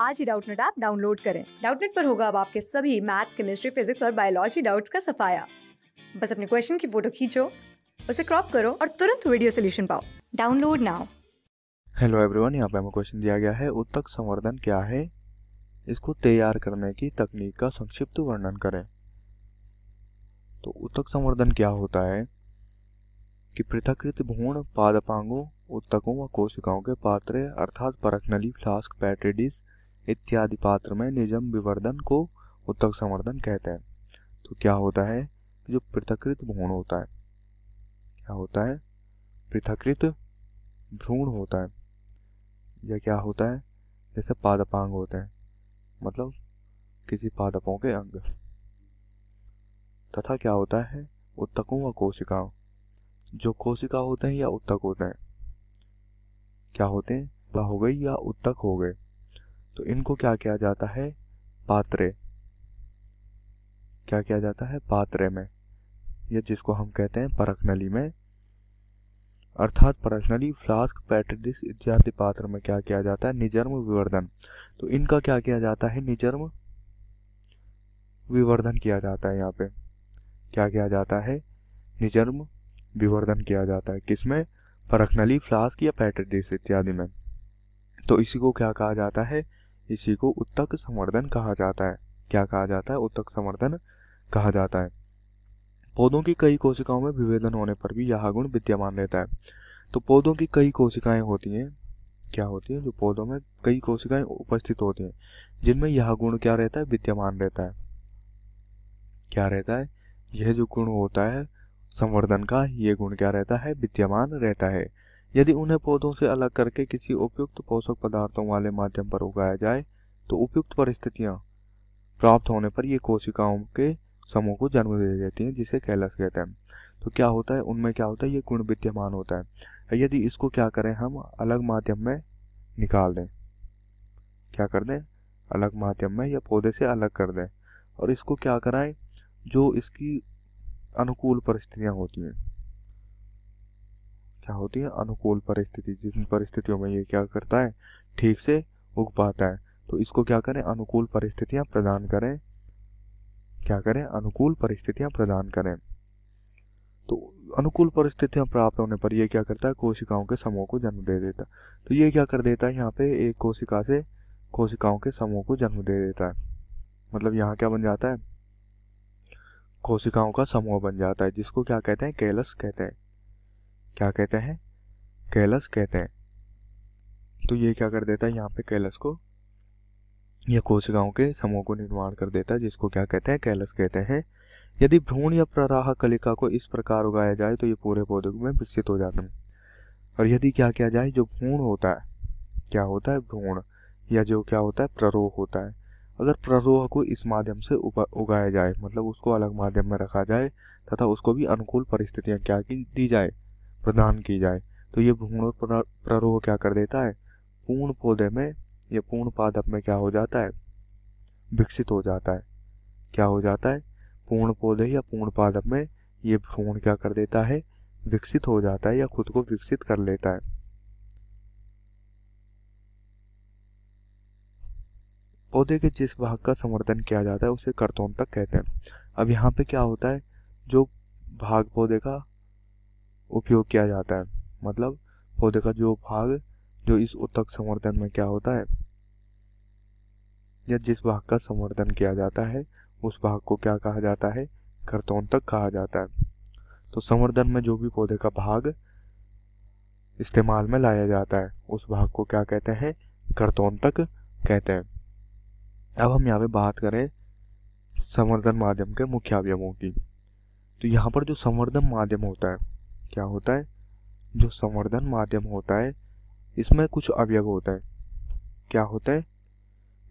आज ही Doubtnut app download करें डाउटनेट पर होगा अब आपके सभी मैथ्स केमिस्ट्री फिजिक्स और बायोलॉजी डाउट्स का सफाया बस अपने क्वेश्चन की फोटो खींचो उसे क्रॉप करो और तुरंत वीडियो सोल्यूशन पाओ डाउनलोड नाउ हेलो एवरीवन यहाँ पे हमें क्वेश्चन दिया गया है उत्तक संवर्धन क्या है इसको तैयार करने की तकनीक का संक्षिप्त वर्णन करें तो उत्तक संवर्धन क्या होता है कि पृथकृत भूण पादपांगों उत्तकों व कोशिकाओं के पात्र अर्थात परखनली फ्लास्क पैट्रिडिस इत्यादि पात्र में निजम विवर्धन को उत्तक संवर्धन कहते हैं तो क्या होता है जो पृथकृत भ्रूण होता है क्या होता है पृथकृत भ्रूण होता है या क्या होता है जैसे पादपांग होते हैं मतलब किसी पादपों के अंग तथा क्या होता है उत्तकों व कोशिकाओं जो कोशिका होते हैं या उत्तक होते हैं क्या होते हैं हो गई या उत्तक हो गए तो इनको क्या किया जाता है पात्रे क्या किया जाता है पात्रे में या जिसको हम कहते हैं परख नली में अर्थात परखनली फ्लास्क पैट्रिडिस इत्यादि पात्र में क्या किया जाता है निजर्म विवर्धन तो इनका क्या किया जाता है निजर्म विवर्धन किया जाता है यहाँ पे क्या किया जाता है निजर्म विवर्धन किया जाता है किसमें परखनली फ्लास्क या पैट्रिडिस इत्यादि में तो इसी को क्या कहा जाता है इसी को उत्तक संवर्धन कहा जाता है क्या कहा जाता है उत्तक संवर्धन कहा जाता है पौधों की कई कोशिकाओं में विभेदन होने पर भी यह गुण विद्यमान रहता है तो पौधों की कई कोशिकाएं होती हैं क्या होती है जो पौधों में कई कोशिकाएं उपस्थित होती हैं जिनमें यह गुण क्या रहता है विद्यमान रहता है क्या रहता है यह जो गुण होता है संवर्धन का यह गुण क्या रहता है विद्यमान रहता है यदि उन्हें पौधों से अलग करके किसी उपयुक्त पोषक पदार्थों वाले माध्यम पर उगाया जाए तो उपयुक्त परिस्थितियां प्राप्त होने पर ये कोशिकाओं के समूह को जन्म दे देती हैं जिसे कैलस कहते हैं तो क्या होता है उनमें क्या होता है ये गुण विद्यमान होता है यदि इसको क्या करें हम अलग माध्यम में निकाल दें क्या कर दें अलग माध्यम में या पौधे से अलग कर दें और इसको क्या कराएं जो इसकी अनुकूल परिस्थितियां होती हैं क्या होती है अनुकूल परिस्थिति जिन परिस्थितियों में ये क्या करता है ठीक से उग पाता है तो इसको क्या करें अनुकूल परिस्थितियां प्रदान करें क्या करें अनुकूल परिस्थितियां प्रदान करें तो अनुकूल परिस्थितियां प्राप्त होने पर यह क्या करता है कोशिकाओं के समूह को जन्म दे देता है तो ये क्या कर देता है यहाँ पे एक कोशिका से कोशिकाओं के समूह को जन्म दे देता है मतलब यहाँ क्या बन जाता है कोशिकाओं का समूह बन जाता है जिसको क्या कहते हैं कैलस कहते हैं क्या कहते हैं कैलस कहते हैं तो ये क्या कर देता है यहाँ पे कैलस को या कोशिकाओं के समूह को निर्माण कर देता है जिसको क्या कहते हैं कैलस कहते हैं यदि भ्रूण या प्रराह कलिका को इस प्रकार उगाया जाए तो ये पूरे पौधे में विकसित हो जाते हैं और यदि क्या किया जाए जो भ्रूण होता है क्या होता है भ्रूण या जो क्या होता है प्ररोह होता है अगर प्ररोह को इस माध्यम से उगाया जाए मतलब उसको अलग माध्यम में रखा जाए तथा उसको भी अनुकूल परिस्थितियां क्या की दी जाए प्रदान की जाए तो ये भ्रूण प्ररोह क्या कर देता है पूर्ण पौधे में या पूर्ण पादप में क्या हो जाता है विकसित हो जाता है क्या हो जाता है पूर्ण पौधे या पूर्ण पादप में ये भ्रूण क्या कर देता है विकसित हो जाता है या खुद को विकसित कर लेता है पौधे के जिस भाग का संवर्धन किया जाता है उसे करतोन तक कहते हैं अब यहाँ पे क्या होता है जो भाग पौधे का उपयोग किया जाता है मतलब पौधे का जो भाग जो इस उत्तक संवर्धन में क्या होता है या जिस भाग का संवर्धन किया जाता है उस भाग को क्या कहा जाता है करतौन तक कहा जाता है तो संवर्धन में जो भी पौधे का भाग इस्तेमाल में लाया जाता है उस भाग को क्या कहते हैं करतौन तक कहते हैं अब हम यहाँ पे बात करें संवर्धन माध्यम के मुख्य अवयवों की तो यहाँ पर जो संवर्धन माध्यम होता है क्या होता है जो संवर्धन माध्यम होता है इसमें कुछ अवयव होता है क्या होता है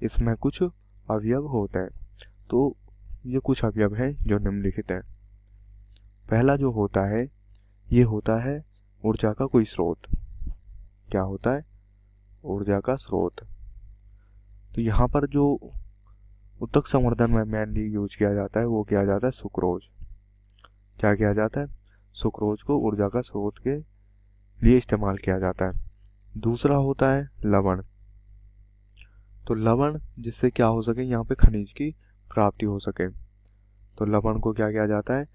इसमें कुछ अवयव होता है तो ये कुछ अवयव है जो निम्नलिखित है पहला जो होता है ये होता है ऊर्जा का कोई स्रोत क्या होता है ऊर्जा का स्रोत तो यहाँ पर जो उत्तक संवर्धन में मेनली यूज किया जाता है वो किया जाता है सुक्रोज क्या किया जाता है सुक्रोज को ऊर्जा का स्रोत के लिए इस्तेमाल किया जाता है दूसरा होता है लवण तो लवण जिससे क्या हो सके यहाँ पे खनिज की प्राप्ति हो सके तो लवण को क्या किया जाता है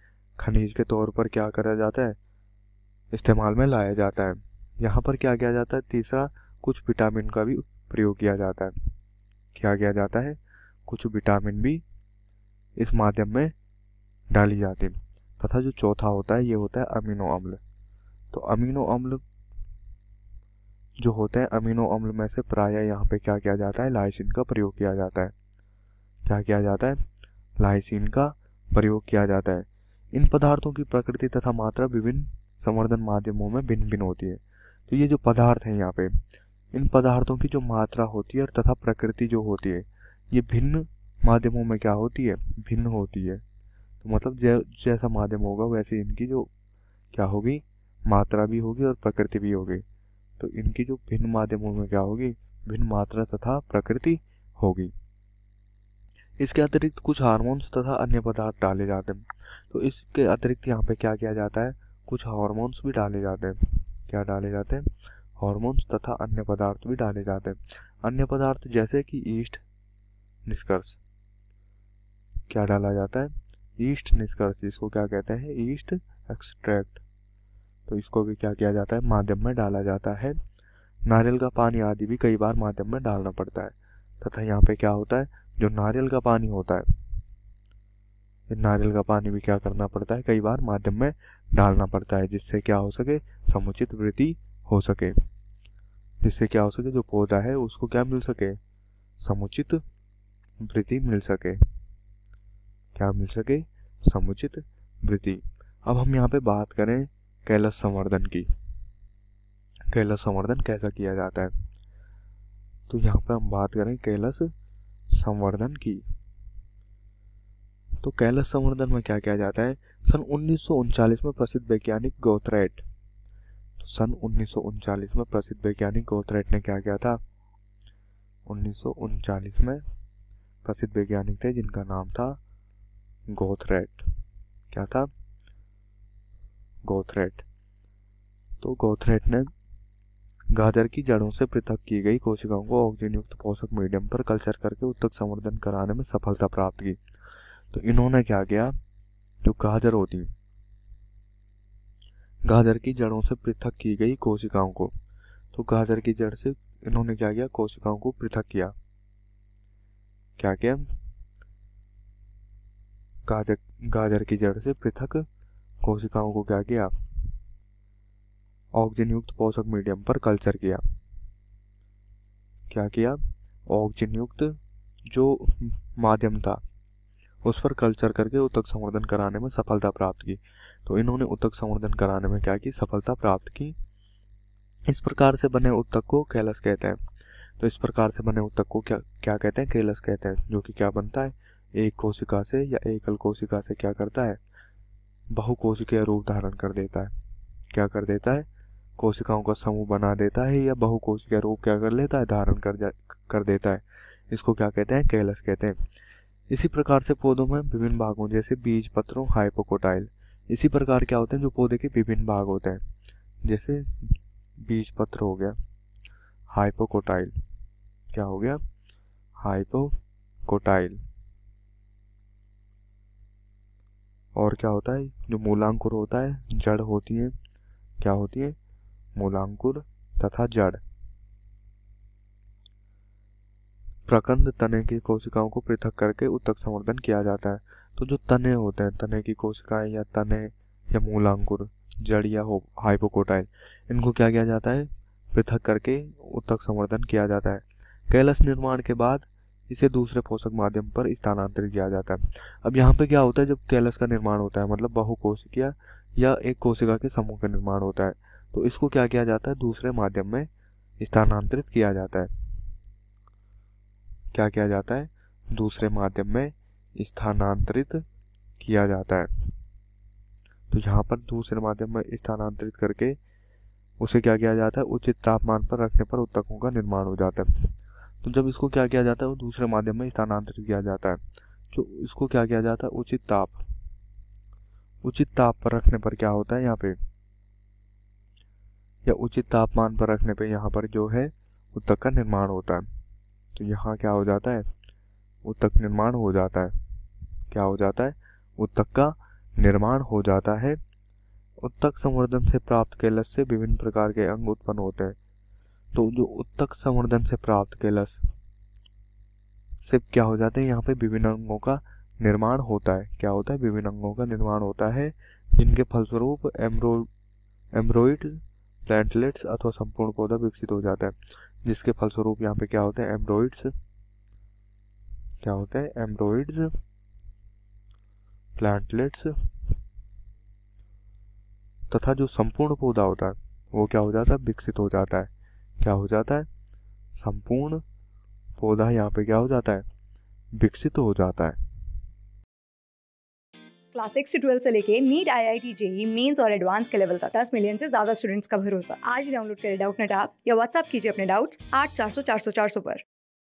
खनिज के तौर पर क्या करा जाता है इस्तेमाल में लाया जाता है यहाँ पर क्या किया जाता है तीसरा कुछ विटामिन का भी प्रयोग किया जाता है क्या किया जाता है कुछ विटामिन भी इस माध्यम में डाली जाती है तथा जो चौथा होता है ये होता है अमीनो अम्ल तो अमीनो अम्ल जो होते हैं अमीनो अम्ल में से प्राय यहाँ पे क्या किया जाता है लाइसिन का प्रयोग किया जाता है क्या किया जाता है लाइसिन का प्रयोग किया जाता है इन पदार्थों की प्रकृति तथा मात्रा विभिन्न संवर्धन माध्यमों में भिन्न भिन्न होती है तो ये जो पदार्थ हैं यहाँ पे इन पदार्थों की जो मात्रा होती है और तथा प्रकृति जो होती है ये भिन्न माध्यमों में क्या होती है भिन्न होती है तो मतलब जै, जैसा माध्यम होगा वैसे इनकी जो क्या होगी मात्रा भी होगी और प्रकृति भी होगी तो इनकी जो भिन्न माध्यमों में क्या होगी भिन्न मात्रा तथा प्रकृति होगी इसके अतिरिक्त कुछ हार्मोन्स तथा अन्य पदार्थ डाले जाते हैं तो इसके अतिरिक्त यहाँ पे क्या किया जाता है कुछ हार्मोन्स भी डाले जाते हैं क्या डाले जाते हैं हार्मोन्स तथा अन्य पदार्थ भी डाले जाते हैं अन्य पदार्थ जैसे कि ईस्ट निष्कर्ष क्या डाला जाता है ईस्ट निष्कर्ष जिसको क्या कहते हैं ईस्ट एक्सट्रैक्ट तो इसको भी क्या किया जाता है माध्यम में डाला जाता है नारियल का पानी आदि भी कई बार माध्यम में डालना पड़ता है तथा यहाँ पे क्या होता है जो नारियल का पानी होता है नारियल का पानी भी क्या करना पड़ता है कई बार माध्यम में डालना पड़ता है जिससे क्या हो सके समुचित वृद्धि हो सके जिससे क्या हो सके जो पौधा है उसको क्या मिल सके समुचित वृद्धि मिल सके क्या मिल सके समुचित वृद्धि अब हम यहाँ पे बात करें कैलस संवर्धन की कैलस संवर्धन कैसा किया जाता है तो यहाँ पे हम बात करें कैलस संवर्धन की तो कैलस संवर्धन में क्या किया जाता है सन उन्नीस में प्रसिद्ध वैज्ञानिक गोथरेट तो सन उन्नीस में प्रसिद्ध वैज्ञानिक गोथरेट ने क्या किया था उन्नीस में प्रसिद्ध वैज्ञानिक थे जिनका नाम था गोथरेट क्या था गोथरेट तो गोथरेट ने गाजर की जड़ों से पृथक की गई कोशिकाओं को ऑक्सीजन युक्त पोषक मीडियम पर कल्चर करके उत्तक संवर्धन कराने में सफलता प्राप्त की तो इन्होंने क्या किया जो गाजर होती गाजर की जड़ों से पृथक की गई कोशिकाओं को तो गाजर की जड़ से इन्होंने क्या किया कोशिकाओं को पृथक किया क्या किया गाजर गाजर की जड़ से पृथक कोशिकाओं को क्या किया ऑक्सीजन युक्त पोषक मीडियम पर कल्चर किया क्या किया ऑक्सीजन युक्त जो माध्यम था उस पर कल्चर करके उत्तक संवर्धन कराने में सफलता प्राप्त की तो इन्होंने उत्तक संवर्धन कराने में क्या की सफलता प्राप्त की इस प्रकार से बने उत्तक को कैलस कहते हैं तो इस प्रकार से बने उत्तक को क्या क्या कहते हैं कैलस कहते हैं जो कि क्या बनता है एक कोशिका से या एकल कोशिका से क्या करता है बहुकोशिकीय रूप धारण कर देता है क्या कर देता है कोशिकाओं का समूह बना देता है या बहुकोशिकीय रूप क्या कर लेता है धारण कर जा कर देता है इसको क्या कहते हैं कैलस कहते हैं इसी प्रकार से पौधों में विभिन्न भागों जैसे बीज पत्रों हाइपोकोटाइल इसी प्रकार क्या होते हैं जो पौधे के विभिन्न भाग होते हैं जैसे बीज पत्र हो गया हाइपोकोटाइल क्या हो गया हाइपोकोटाइल और क्या होता है जो मूलांकुर होता है जड़ होती है क्या होती है मूलांकुर तथा जड़ प्रकंद तने की कोशिकाओं को पृथक करके उत्तक संवर्धन किया जाता है तो जो तने होते हैं तने की कोशिकाएं या तने या मूलांकुर जड़ या हाइपोकोटाइल इनको क्या किया जाता है पृथक करके उत्तक संवर्धन किया जाता है कैलस निर्माण के बाद इसे दूसरे पोषक माध्यम पर स्थानांतरित किया जाता है अब यहाँ पे क्या होता है जब कैलस का निर्माण होता है मतलब बहुकोशिकीय या एक कोशिका के समूह का निर्माण होता है तो इसको क्या किया जाता है दूसरे माध्यम में स्थानांतरित किया जाता है क्या किया जाता है दूसरे माध्यम में स्थानांतरित किया जाता है तो यहाँ पर दूसरे माध्यम में स्थानांतरित करके उसे क्या किया जाता है उचित तापमान पर रखने पर उत्तकों का निर्माण हो जाता है तो जब इसको क्या किया जाता है वो दूसरे माध्यम में स्थानांतरित किया जाता है तो इसको क्या किया जाता है उचित ताप उचित ताप पर रखने पर क्या होता है यहाँ पे या उचित तापमान पर रखने पर यहाँ पर जो है उत्तक का निर्माण होता है तो यहाँ क्या हो जाता है उत्तक निर्माण हो जाता है क्या हो जाता है उत्तक का निर्माण हो जाता है उत्तक संवर्धन से प्राप्त कैलस से विभिन्न प्रकार के अंग उत्पन्न होते हैं तो जो उत्तक संवर्धन से प्राप्त कैलस से क्या हो जाते हैं यहाँ पे विभिन्न अंगों का निर्माण होता है क्या होता है विभिन्न अंगों का निर्माण होता है जिनके फलस्वरूप एम्ब्रो एम्ब्रोइड प्लांटलेट्स अथवा संपूर्ण पौधा विकसित हो जाता है जिसके फलस्वरूप यहाँ पे क्या होते हैं एम्ब्रोइड्स क्या होते हैं एम्ब्रोइड्स प्लांटलेट्स तथा जो संपूर्ण पौधा होता है वो क्या हो जाता है विकसित हो जाता है क्या हो जाता है संपूर्ण पौधा यहाँ पे क्या हो जाता है विकसित हो जाता है क्लास सिक्स ट्वेल्व से लेके NEET I I T JEE mains और एडवांस के लेवल तक दस मिलियन से ज्यादा स्टूडेंट्स का भरोसा आज डाउनलोड करें डाउट नेट आप या व्हाट्सअप कीजिए अपने डाउट्स आठ चार सौ चार सौ चार सौ पर